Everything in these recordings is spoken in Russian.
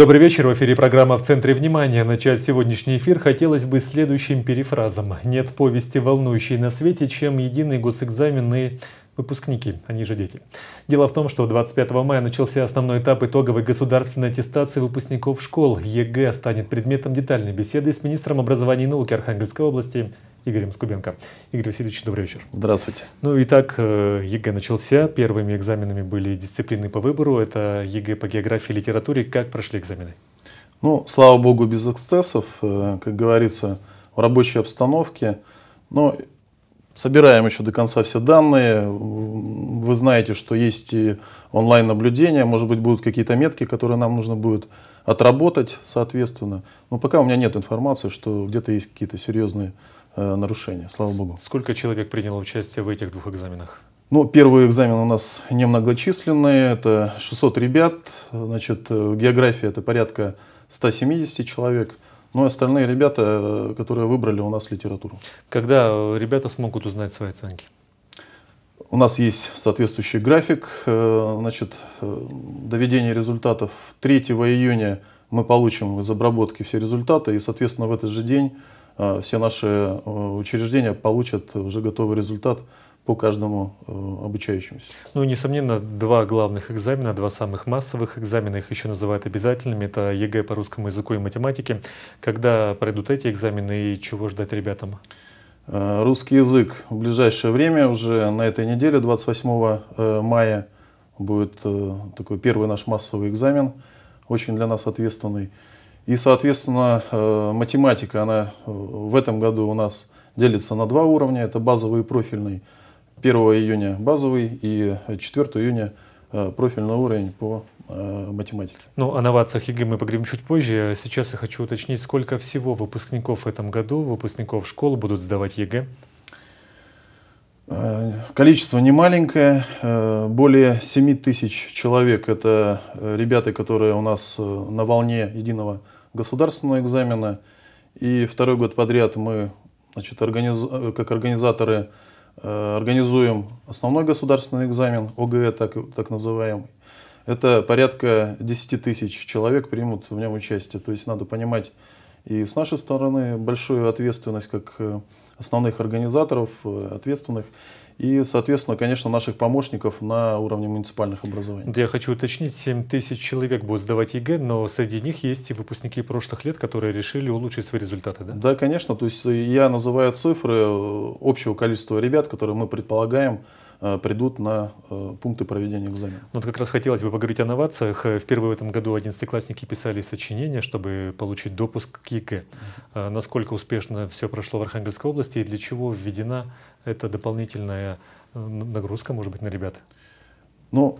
Добрый вечер. В эфире программа «В центре внимания». Начать сегодняшний эфир хотелось бы следующим перефразом. Нет повести, волнующей на свете, чем единый госэкзамен и выпускники, они же дети. Дело в том, что 25 мая начался основной этап итоговой государственной аттестации выпускников школ. ЕГЭ станет предметом детальной беседы с министром образования и науки Архангельской области Игорем Скубенко. Игорь Васильевич, добрый вечер. Здравствуйте. Ну и так, э, ЕГЭ начался. Первыми экзаменами были дисциплины по выбору. Это ЕГЭ по географии и литературе. Как прошли экзамены? Ну, слава богу, без эксцессов, э, как говорится, в рабочей обстановке. Но собираем еще до конца все данные. Вы знаете, что есть и онлайн-наблюдение, может быть, будут какие-то метки, которые нам нужно будет отработать, соответственно. Но пока у меня нет информации, что где-то есть какие-то серьезные Э, нарушения, слава богу. Сколько человек приняло участие в этих двух экзаменах? Ну, первый экзамен у нас немногочисленные, это 600 ребят, значит, э, в географии это порядка 170 человек, ну и остальные ребята, э, которые выбрали у нас литературу. Когда ребята смогут узнать свои оценки? У нас есть соответствующий график значит, доведение результатов. 3 июня мы получим из обработки все результаты, и, соответственно, в этот же день а, все наши а, учреждения получат уже готовый результат по каждому а, обучающемуся. Ну, несомненно, два главных экзамена, два самых массовых экзамена, их еще называют обязательными, это ЕГЭ по русскому языку и математике. Когда пройдут эти экзамены и чего ждать ребятам? Русский язык в ближайшее время, уже на этой неделе, 28 э, мая, будет э, такой первый наш массовый экзамен, очень для нас ответственный. И, соответственно, э, математика, она э, в этом году у нас делится на два уровня. Это базовый и профильный. 1 июня базовый и 4 июня э, профильный уровень по математике. Ну, о новациях ЕГЭ мы поговорим чуть позже. А сейчас я хочу уточнить, сколько всего выпускников в этом году, выпускников школ будут сдавать ЕГЭ? Э, количество немаленькое, э, более 7 тысяч человек – это э, ребята, которые у нас на волне единого государственного экзамена. И второй год подряд мы, значит, организ... как организаторы, организуем основной государственный экзамен, ОГЭ так, так называемый. Это порядка 10 тысяч человек примут в нем участие. То есть надо понимать и с нашей стороны большую ответственность как основных организаторов, э, ответственных и, соответственно, конечно, наших помощников на уровне муниципальных образований. Да, я хочу уточнить, 7 тысяч человек будут сдавать ЕГЭ, но среди них есть и выпускники прошлых лет, которые решили улучшить свои результаты, да? Да, конечно, то есть э, я называю цифры э, общего количества ребят, которые мы предполагаем, Э, придут на э, пункты проведения экзамена. Ну, вот как раз хотелось бы поговорить о новациях. Э, Впервые в этом году одиннадцатиклассники писали сочинения, чтобы получить допуск к ЕГЭ. Насколько успешно все прошло в Архангельской области и для чего введена эта дополнительная нагрузка, может быть, на ребят? Ну,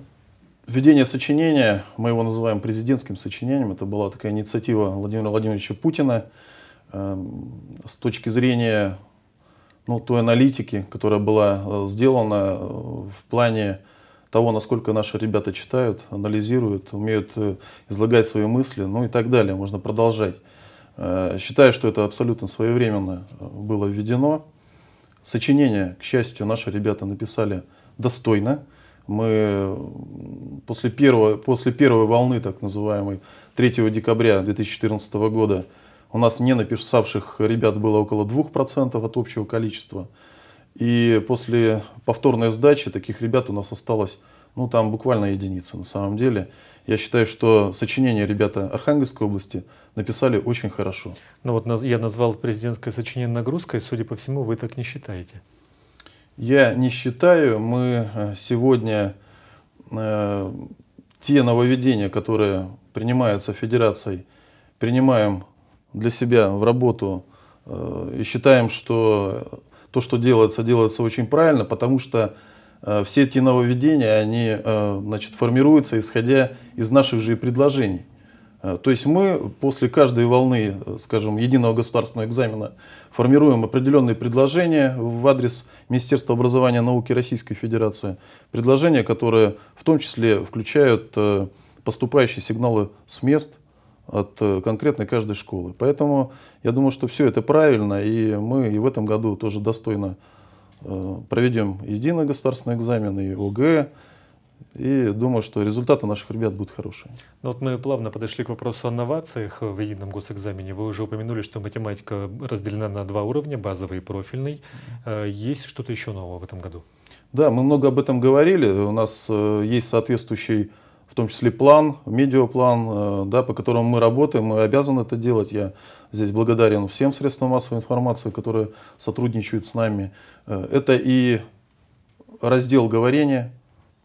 введение сочинения, мы его называем президентским сочинением, это была такая инициатива Владимира Владимировича Путина, эм, с точки зрения ну, той аналитики, которая была э, сделана э, в плане того, насколько наши ребята читают, анализируют, умеют э, излагать свои мысли, ну и так далее. Можно продолжать. Считаю, что это абсолютно своевременно было введено. Сочинение, к счастью, наши ребята написали достойно. Мы после, первого, после первой волны, так называемой, 3 декабря 2014 года у нас не написавших ребят было около 2% от общего количества. И после повторной сдачи таких ребят у нас осталось, ну там буквально единица на самом деле. Я считаю, что сочинения ребята Архангельской области написали очень хорошо. Ну вот я назвал президентское сочинение нагрузкой, судя по всему, вы так не считаете. Я не считаю, мы э, сегодня э, те нововведения, которые принимаются федерацией, принимаем для себя в работу э, и считаем, что то, что делается, делается очень правильно, потому что э, все эти нововведения, они э, значит, формируются, исходя из наших же предложений. То есть мы после каждой волны, скажем, единого государственного экзамена формируем определенные предложения в адрес Министерства образования и науки Российской Федерации. Предложения, которые в том числе включают поступающие сигналы с мест, от э, конкретной каждой школы. Поэтому я думаю, что все это правильно, и мы и в этом году тоже достойно э, проведем единый государственный экзамен, и ОГЭ, и думаю, что результаты наших ребят будут хорошие. Ну вот мы плавно подошли к вопросу о новациях в едином госэкзамене. Вы уже упомянули, что математика разделена на два уровня, базовый и профильный. Э, есть что-то еще нового в этом году? Да, мы много об этом говорили. У нас есть соответствующий в том числе план, медиаплан, э, да, по которому мы работаем, мы обязаны это делать. Я здесь благодарен всем средствам массовой информации, которые сотрудничают с нами. Э, это и раздел говорения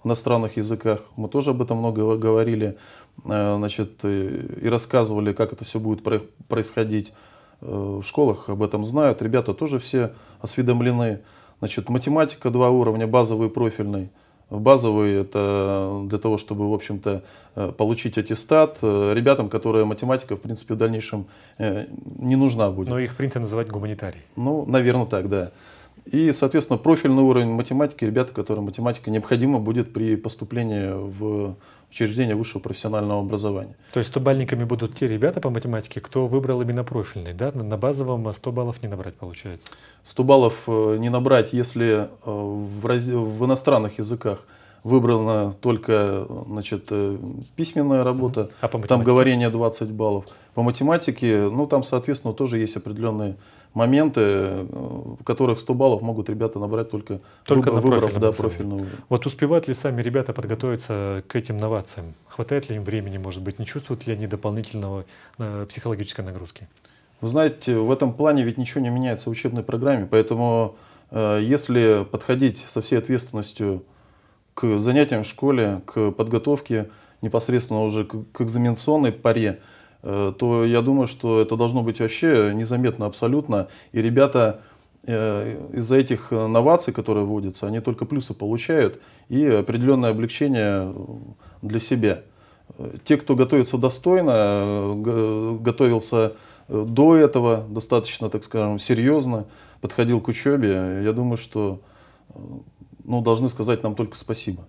на иностранных языках. Мы тоже об этом много говорили э, значит, и рассказывали, как это все будет происходить. В школах об этом знают, ребята тоже все осведомлены. Значит, математика два уровня, базовый и профильный – Базовый это для того, чтобы, в общем-то, э, получить аттестат э, ребятам, которые математика, в принципе, в дальнейшем э, не нужна будет. Но их принято называть гуманитарий. Ну, наверное, так, да. И, соответственно, профильный уровень математики, ребята, которым математика необходима будет при поступлении в учреждения высшего профессионального образования. То есть 100 бальниками будут те ребята по математике, кто выбрал именно профильный, да? На базовом 100 а баллов не набрать получается. 100 баллов э, не набрать, если э, в, раз... в иностранных языках выбрана только значит, э, письменная работа, а по математике? там говорение 20 баллов. По математике, ну там, соответственно, тоже есть определенные моменты, э, в которых 100 баллов могут ребята набрать только, только выбор, на выборов, да, профильный. уровня. Вот успевают ли сами ребята подготовиться к этим новациям? Хватает ли им времени, может быть, не чувствуют ли они дополнительного э, психологической нагрузки? Вы знаете, в этом плане ведь ничего не меняется в учебной программе, поэтому э, если подходить со всей ответственностью к занятиям в школе, к подготовке непосредственно уже к экзаменационной паре, Э, то я думаю, что это должно быть вообще незаметно абсолютно. И ребята э, из-за этих э, новаций, которые вводятся, они только плюсы получают и определенное облегчение для себя. Те, кто готовится достойно, готовился до этого достаточно, так скажем, серьезно, подходил к учебе, я думаю, что ну, должны сказать нам только спасибо.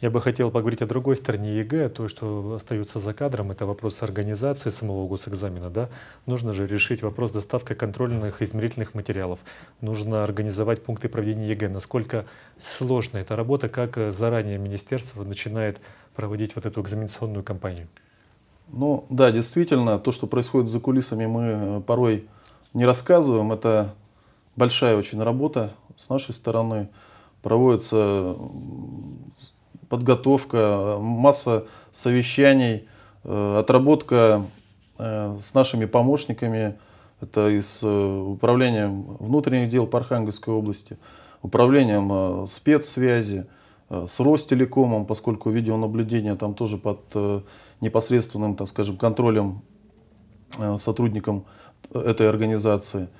Я бы хотел поговорить о другой стороне ЕГЭ, то, что остается за кадром, это вопрос организации самого госэкзамена. Да? Нужно же решить вопрос доставки контрольных измерительных материалов. Нужно организовать пункты проведения ЕГЭ. Насколько сложна эта работа, как заранее министерство начинает проводить вот эту экзаменационную кампанию? Ну да, действительно, то, что происходит за кулисами, мы э, порой не рассказываем. Это большая очень работа с нашей стороны проводится подготовка, масса совещаний, э, отработка э, с нашими помощниками, это из с э, управлением внутренних дел по Архангельской области, управлением спецсвязи, с Ростелекомом, поскольку видеонаблюдение там тоже под непосредственным, так скажем, контролем сотрудникам этой организации –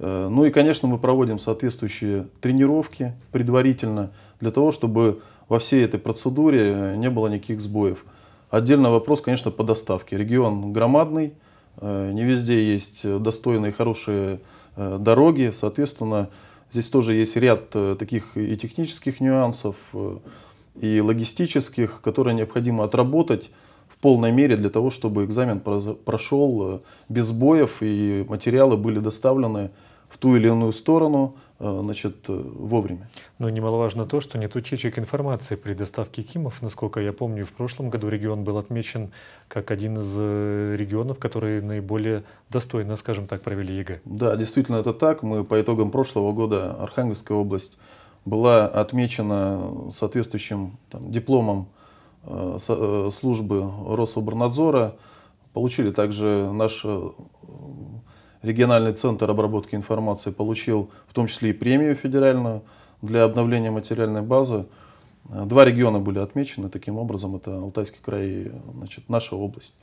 Э, ну и, конечно, мы проводим соответствующие тренировки предварительно для того, чтобы во всей этой процедуре э, не было никаких сбоев. Отдельный вопрос, конечно, по доставке. Регион громадный, э, не везде есть достойные, хорошие дороги, соответственно, здесь тоже есть ряд таких и технических нюансов, и логистических, которые необходимо отработать в полной мере для того, чтобы экзамен прошел без сбоев и материалы были доставлены в ту или иную сторону э, значит, э, вовремя. Но немаловажно то, что нет утечек информации при доставке КИМов. Насколько я помню, в прошлом году регион был отмечен как один из э, регионов, которые наиболее достойно, скажем так, провели ЕГЭ. Да, действительно это так. Мы по итогам прошлого года Архангельская область была отмечена соответствующим там, дипломом службы Рособорнадзора. Получили также наш региональный центр обработки информации получил в том числе и премию федеральную для обновления материальной базы. Э, два региона были отмечены, таким образом это Алтайский край и значит, наша область.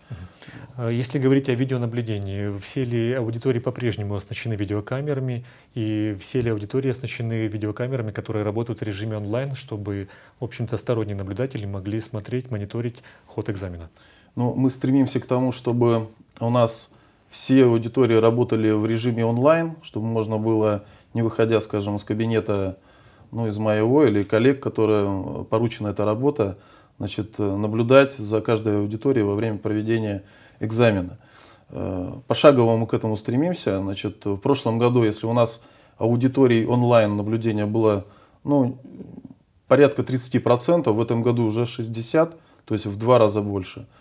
А если говорить о видеонаблюдении, все ли аудитории по-прежнему оснащены видеокамерами и все ли аудитории оснащены видеокамерами, которые работают в режиме онлайн, чтобы, в общем-то, сторонние наблюдатели могли смотреть, мониторить ход экзамена? Ну, мы стремимся к тому, чтобы у нас все аудитории работали в режиме онлайн, чтобы можно было, не выходя, скажем, из кабинета, ну, из моего или коллег, которые поручена эта работа, значит, наблюдать за каждой аудиторией во время проведения экзамена. Э, пошагово мы к этому стремимся. Значит, в прошлом году, если у нас аудиторий онлайн наблюдения было ну, порядка 30%, в этом году уже 60%, то есть в два раза больше –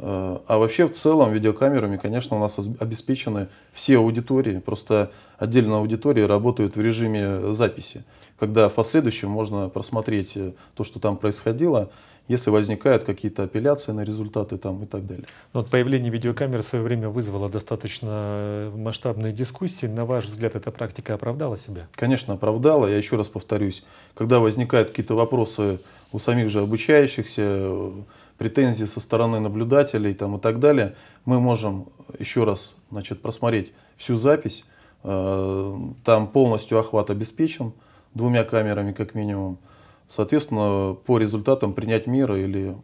а вообще в целом видеокамерами, конечно, у нас обеспечены все аудитории, просто отдельно аудитории работают в режиме записи, когда в последующем можно просмотреть э, то, что там происходило, если возникают какие-то апелляции на результаты там и так далее. Но ну вот появление видеокамер в свое время вызвало достаточно э, масштабные дискуссии. На ваш взгляд, эта практика оправдала себя? Конечно, оправдала. Я еще раз повторюсь, когда возникают какие-то вопросы у самих же обучающихся, э, претензии со стороны наблюдателей там, и так далее, мы можем еще раз значит, просмотреть всю запись. Э, там полностью охват обеспечен двумя камерами как минимум. Соответственно, по результатам принять меры или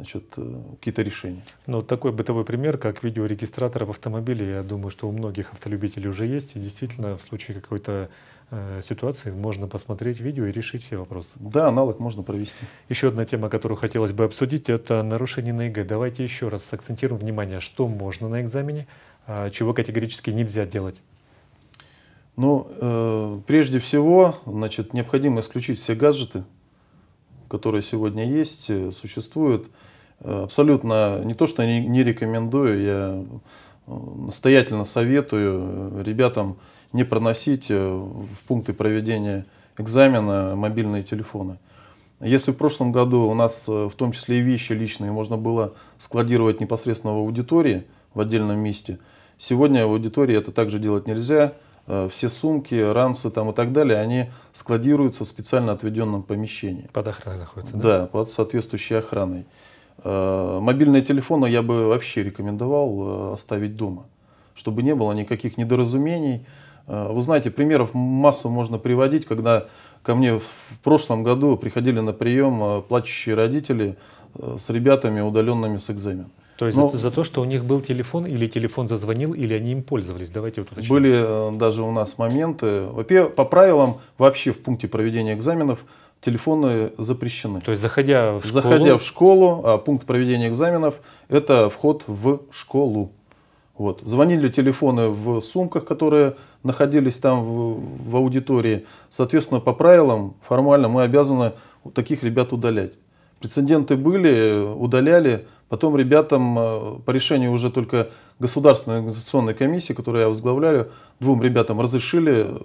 значит, э, какие-то решения. Ну, такой бытовой пример, как видеорегистратор в автомобиле, я думаю, что у многих автолюбителей уже есть. И действительно, в случае какой-то э, ситуации можно посмотреть видео и решить все вопросы. Да, аналог можно провести. Еще одна тема, которую хотелось бы обсудить, это нарушение на ЕГЭ. Давайте еще раз сакцентируем внимание, что можно на экзамене, а чего категорически нельзя делать. Ну, э, прежде всего, значит, необходимо исключить все гаджеты, которые сегодня есть, э, существуют абсолютно не то, что не рекомендую, я э, настоятельно советую э, ребятам не проносить э, в пункты проведения экзамена мобильные телефоны. Если в прошлом году у нас в том числе и вещи личные можно было складировать непосредственно в аудитории в отдельном месте, сегодня в аудитории это также делать нельзя. Все сумки, ранцы там и так далее, они складируются в специально отведенном помещении. Под охраной находится, да? Да, под соответствующей охраной. Э, мобильные телефоны я бы вообще рекомендовал э, оставить дома, чтобы не было никаких недоразумений. Э, вы знаете, примеров массу можно приводить, когда ко мне в прошлом году приходили на прием плачущие родители с ребятами, удаленными с экзамен. То есть Но это за то, что у них был телефон, или телефон зазвонил, или они им пользовались. Давайте вот уточним. Были даже у нас моменты. Во-первых, по правилам вообще в пункте проведения экзаменов телефоны запрещены. То есть, заходя в школу... Заходя в школу, а, пункт проведения экзаменов – это вход в школу. Вот. Звонили телефоны в сумках, которые находились там в, в аудитории. Соответственно, по правилам формально мы обязаны таких ребят удалять. Прецеденты были, удаляли. Потом ребятам а, по решению уже только Государственной организационной комиссии, которую я возглавляю, двум ребятам разрешили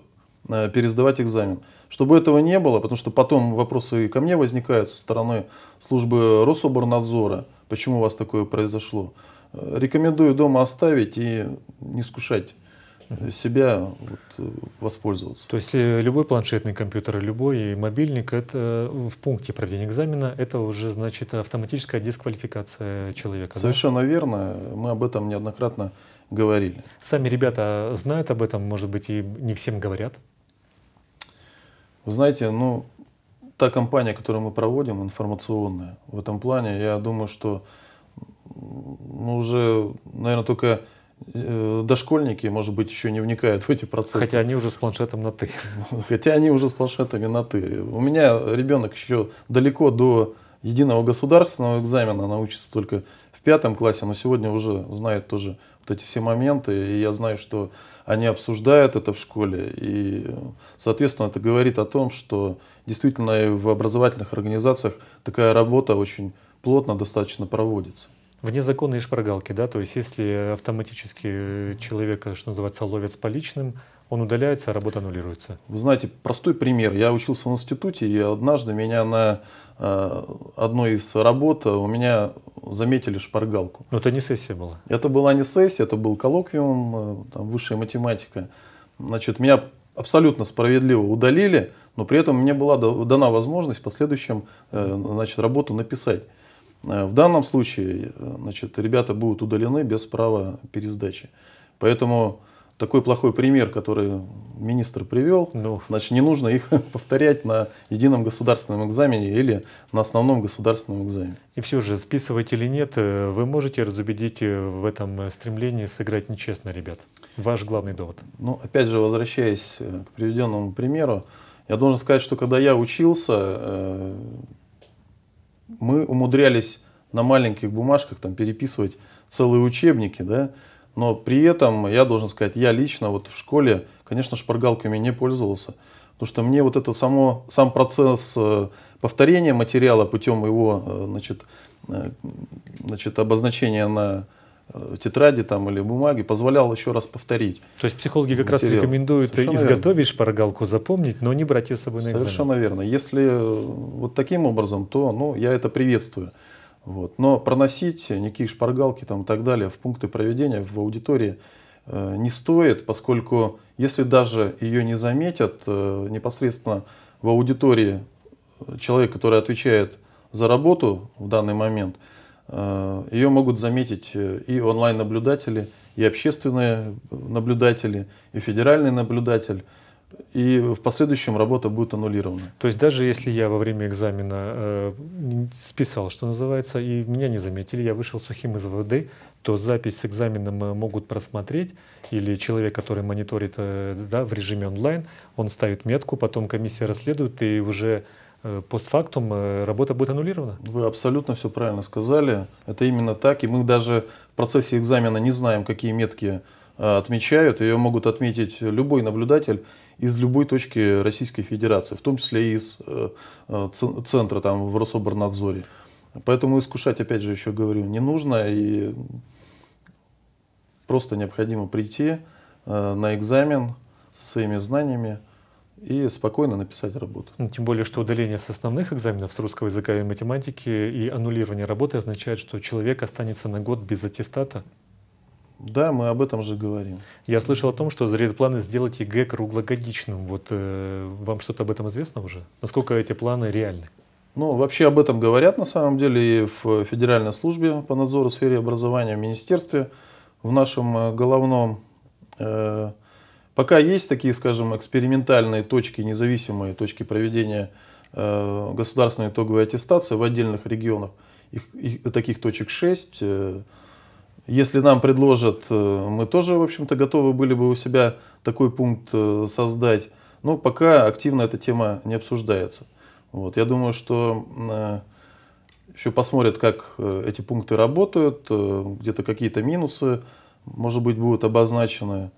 Э, пересдавать экзамен. Чтобы этого не было, потому что потом вопросы и ко мне возникают со стороны службы Рособорнадзора, почему у вас такое произошло. Э, рекомендую дома оставить и не скушать э, себя вот, воспользоваться. То есть любой планшетный компьютер, любой мобильник, это в пункте проведения экзамена, это уже значит автоматическая дисквалификация человека. Совершенно да? верно, мы об этом неоднократно говорили. Сами ребята знают об этом, может быть, и не всем говорят? Вы знаете, ну, та компания, которую мы проводим, информационная, в этом плане, я думаю, что ну, уже, наверное, только э, дошкольники, может быть, еще не вникают в эти процессы. Хотя они уже с планшетом на «ты». Хотя они уже с планшетами на «ты». У меня ребенок еще далеко до единого государственного экзамена научится только в пятом классе, но сегодня уже знает тоже вот эти все моменты, и я знаю, что они обсуждают это в школе, и, соответственно, это говорит о том, что действительно и в образовательных организациях такая работа очень плотно достаточно проводится. Вне закона шпаргалки, да, то есть если автоматически человека, что называется, ловят с поличным, он удаляется, а работа аннулируется. Вы знаете, простой пример. Я учился в институте, и однажды меня на э, одной из работ э, у меня заметили шпаргалку. Но это не сессия была. Это была не сессия, это был коллоквиум, э, там, высшая математика. Значит, меня абсолютно справедливо удалили, но при этом мне была дана возможность в последующем э, значит, работу написать. Э, в данном случае значит, ребята будут удалены без права пересдачи. Поэтому такой плохой пример, который министр привел, ну. значит, не нужно их повторять на едином государственном экзамене или на основном государственном экзамене. И все же, списывать или нет, э, вы можете разубедить э, в этом э, стремлении сыграть нечестно, ребят? Ваш главный довод. Ну, опять же, возвращаясь к приведенному примеру, я должен сказать, что когда я учился, мы умудрялись на маленьких бумажках там переписывать целые учебники, да, но при этом я должен сказать, я лично вот в школе, конечно, шпаргалками не пользовался. Потому что мне вот это само, сам процесс э, повторения материала путем его э, значит, э, значит, обозначения на тетради там или бумаги позволял еще раз повторить. То есть психологи как материал. раз рекомендуют Совершенно изготовить верно. шпаргалку, запомнить, но не брать ее с собой на экзамен. Совершенно верно. Если вот таким образом, то ну, я это приветствую. Вот. Но проносить никакие шпаргалки там и так далее в пункты проведения в аудитории э, не стоит, поскольку если даже ее не заметят э, непосредственно в аудитории э, человек, который отвечает за работу в данный момент, э, ее могут заметить э, и онлайн-наблюдатели, и общественные э, наблюдатели, и федеральный наблюдатель и в последующем работа будет аннулирована. То есть даже если я во время экзамена э, списал, что называется, и меня не заметили, я вышел сухим из воды, то запись с экзаменом э, могут просмотреть, или человек, который мониторит э, да, в режиме онлайн, он ставит метку, потом комиссия расследует, и уже э, постфактум э, работа будет аннулирована? Вы абсолютно все правильно сказали. Это именно так, и мы даже в процессе экзамена не знаем, какие метки отмечают, ее могут отметить любой наблюдатель, из любой точки Российской Федерации, в том числе из э, э, центра там, в Рособорнадзоре. Поэтому искушать, опять же, еще говорю, не нужно. И просто необходимо прийти э, на экзамен со своими знаниями, и спокойно написать работу. Ну, тем более, что удаление с основных экзаменов с русского языка и математики и аннулирование работы означает, что человек останется на год без аттестата да, мы об этом же говорим. Я слышал о том, что зреют планы сделать ЕГЭ круглогодичным. Вот э, вам что-то об этом известно уже? Насколько эти планы реальны? Ну, вообще об этом говорят на самом деле и в Федеральной службе по надзору в сфере образования, в министерстве, в нашем э, головном. Э, пока есть такие, скажем, экспериментальные точки, независимые точки проведения э, государственной итоговой аттестации в отдельных регионах. Их, их, таких точек 6. Э, если нам предложат, э, мы тоже, в общем-то, готовы были бы у себя такой пункт э, создать. Но пока активно эта тема не обсуждается. Вот. Я думаю, что э, еще посмотрят, как эти пункты работают, где-то какие-то минусы, может быть, будут обозначены,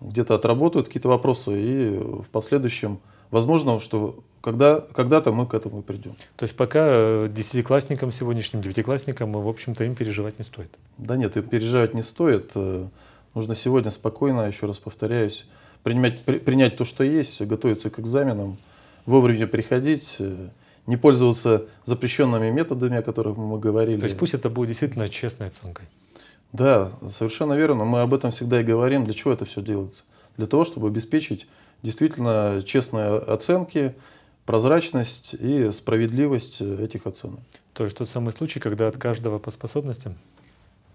где-то отработают какие-то вопросы, и в последующем, возможно, что когда, когда-то мы к этому придем. То есть пока э, десятиклассникам сегодняшним, девятиклассникам, э, в общем-то, им переживать не стоит? Да нет, им переживать не стоит. Э, нужно сегодня спокойно, еще раз повторяюсь, принимать, при, принять то, что есть, готовиться к экзаменам, вовремя приходить, не пользоваться запрещенными методами, о которых мы говорили. То есть пусть это будет действительно честной оценкой. Да, совершенно верно. Мы об этом всегда и говорим. Для чего это все делается? Для того, чтобы обеспечить действительно честные оценки, прозрачность и справедливость э, этих оценок. То есть тот самый случай, когда от каждого по способностям?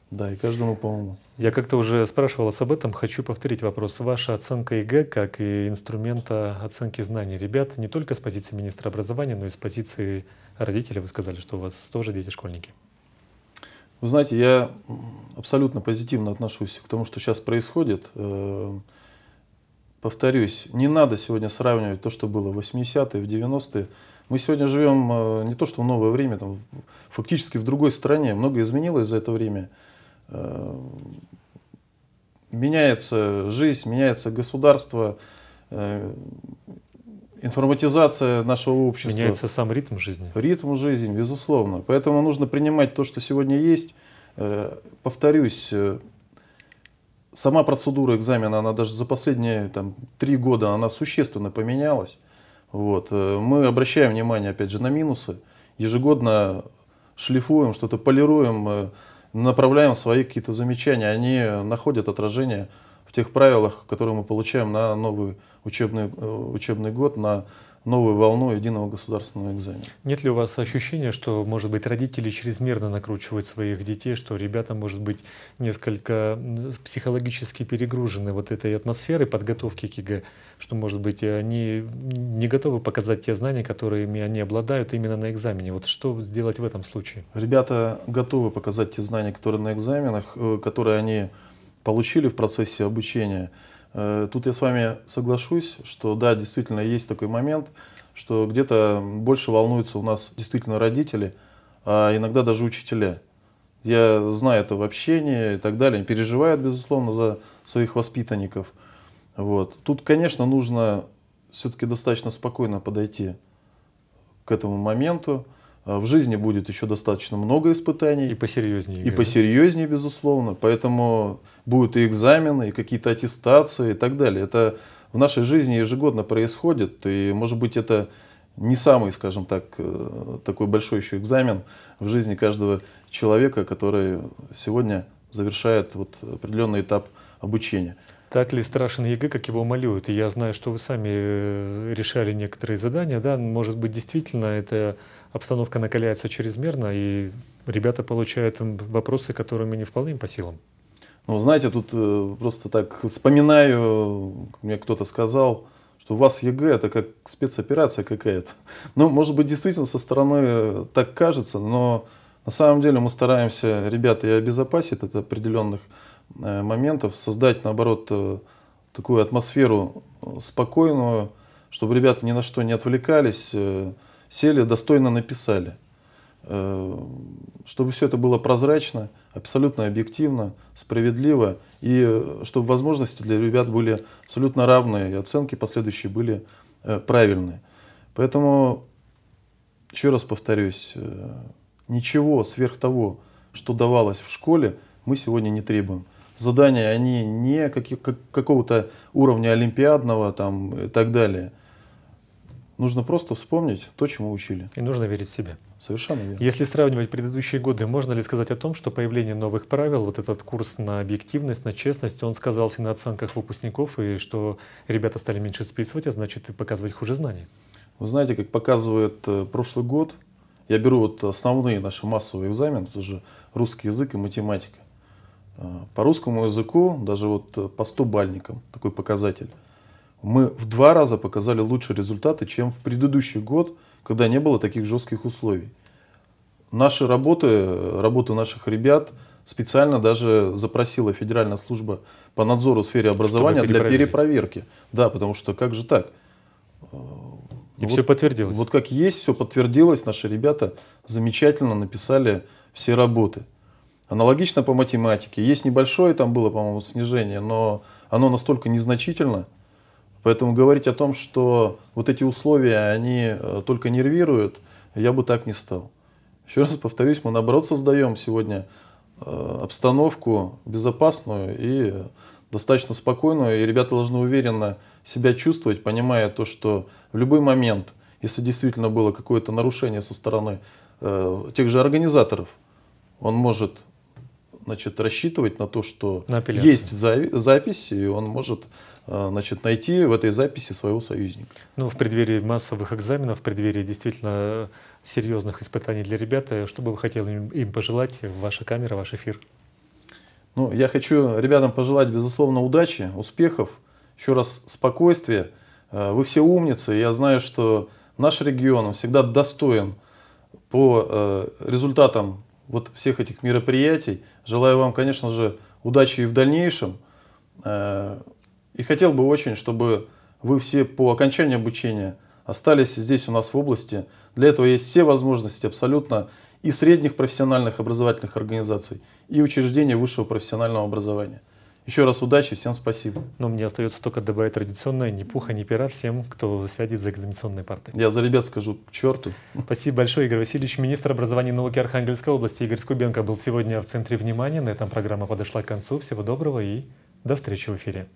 Да, и каждому по-моему. Я как-то уже спрашивал вас об этом, хочу повторить вопрос. Ваша оценка ЕГЭ как и инструмента оценки знаний ребят не только с позиции министра образования, но и с позиции родителей. Вы сказали, что у вас тоже дети-школьники. Вы знаете, я абсолютно позитивно отношусь к тому, что сейчас происходит. Э, повторюсь, не надо сегодня сравнивать то, что было в 80-е, в 90-е. Мы сегодня живем э, не то, что в новое время, там, фактически в другой стране. Многое изменилось за это время. Э, меняется жизнь, меняется государство, э, информатизация нашего общества. Меняется сам ритм жизни. Ритм жизни, безусловно. Поэтому нужно принимать то, что сегодня есть. Повторюсь, сама процедура экзамена, она даже за последние там, три года, она существенно поменялась. Вот. Э, мы обращаем внимание, опять же, на минусы. Ежегодно шлифуем, что-то полируем, э, направляем свои какие-то замечания. Они находят отражение в тех правилах, которые мы получаем на новый учебный, э, учебный год, на новую волну единого государственного экзамена. Нет ли у вас ощущения, что, может быть, родители чрезмерно накручивают своих детей, что ребята, может быть, несколько психологически перегружены вот этой атмосферой подготовки к ЕГЭ, что, может быть, они не готовы показать те знания, которыми они обладают именно на экзамене. Вот что сделать в этом случае? Ребята готовы показать те знания, которые на экзаменах, э, которые они получили в процессе обучения – Э, тут я с вами соглашусь, что да, действительно есть такой момент, что где-то больше волнуются у нас действительно родители, а иногда даже учителя. Я знаю это в общении и так далее, переживают, безусловно, за своих воспитанников. Вот. Тут, конечно, нужно все-таки достаточно спокойно подойти к этому моменту, а в жизни будет еще достаточно много испытаний. И посерьезнее. И да? посерьезнее, безусловно. Поэтому будут и экзамены, и какие-то аттестации и так далее. Это в нашей жизни ежегодно происходит. И, может быть, это не самый, скажем так, э, такой большой еще экзамен в жизни каждого человека, который сегодня завершает вот определенный этап обучения. Так ли страшен ЕГЭ, как его молюют? я знаю, что вы сами э, решали некоторые задания, да, может быть, действительно это обстановка накаляется чрезмерно, и ребята получают вопросы, которыми не вполне им по силам. Ну, знаете, тут э, просто так вспоминаю, мне кто-то сказал, что у вас ЕГЭ это как спецоперация какая-то. Ну, может быть, действительно со стороны э, так кажется, но на самом деле мы стараемся, ребята, и обезопасить от определенных э, моментов, создать, наоборот, такую атмосферу спокойную, чтобы ребята ни на что не отвлекались, сели, достойно написали. Э, чтобы все это было прозрачно, абсолютно объективно, справедливо, и э, чтобы возможности для ребят были абсолютно равные, и оценки последующие были э, правильные. Поэтому, еще раз повторюсь, ничего сверх того, что давалось в школе, мы сегодня не требуем. Задания, они не как какого-то уровня олимпиадного там, и так далее – Нужно просто вспомнить то, чему учили. И нужно верить в себя. Совершенно верно. Если сравнивать предыдущие годы, можно ли сказать о том, что появление новых правил, вот этот курс на объективность, на честность, он сказался на оценках выпускников, и что ребята стали меньше списывать, а значит и показывать хуже знаний? Вы знаете, как показывает э, прошлый год, я беру вот основные наши массовые экзамены, это же русский язык и математика. Э, по русскому языку, даже вот э, по 100 бальникам, такой показатель – мы в два раза показали лучшие результаты, чем в предыдущий год, когда не было таких жестких условий. Наши работы, работы наших ребят специально даже запросила Федеральная служба по надзору в сфере образования для перепроверки. Да, потому что как же так? И вот, все подтвердилось. Вот как есть, все подтвердилось. Наши ребята замечательно написали все работы. Аналогично по математике. Есть небольшое, там было, по-моему, снижение, но оно настолько незначительно, Поэтому говорить о том, что вот эти условия, они э, только нервируют, я бы так не стал. Еще раз повторюсь, мы наоборот создаем сегодня э, обстановку безопасную и достаточно спокойную, и ребята должны уверенно себя чувствовать, понимая то, что в любой момент, если действительно было какое-то нарушение со стороны э, тех же организаторов, он может значит, рассчитывать на то, что на апелляцию. есть запись, и он может Э, значит, найти в этой записи своего союзника. Ну, в преддверии массовых экзаменов, в преддверии действительно э, серьезных испытаний для ребят, э, что бы вы хотели им пожелать, ваша камера, ваш эфир? Ну, я хочу ребятам пожелать, безусловно, удачи, успехов, еще раз спокойствия. Вы все умницы, я знаю, что наш регион всегда достоин по результатам вот всех этих мероприятий. Желаю вам, конечно же, удачи и в дальнейшем. И хотел бы очень, чтобы вы все по окончании обучения остались здесь у нас в области. Для этого есть все возможности абсолютно и средних профессиональных образовательных организаций, и учреждений высшего профессионального образования. Еще раз удачи, всем спасибо. Но мне остается только добавить традиционное ни пуха, ни пера всем, кто сядет за экзаменационные парты. Я за ребят скажу, к черту. Спасибо большое, Игорь Васильевич. Министр образования и науки Архангельской области Игорь Скубенко был сегодня в центре внимания. На этом программа подошла к концу. Всего доброго и до встречи в эфире.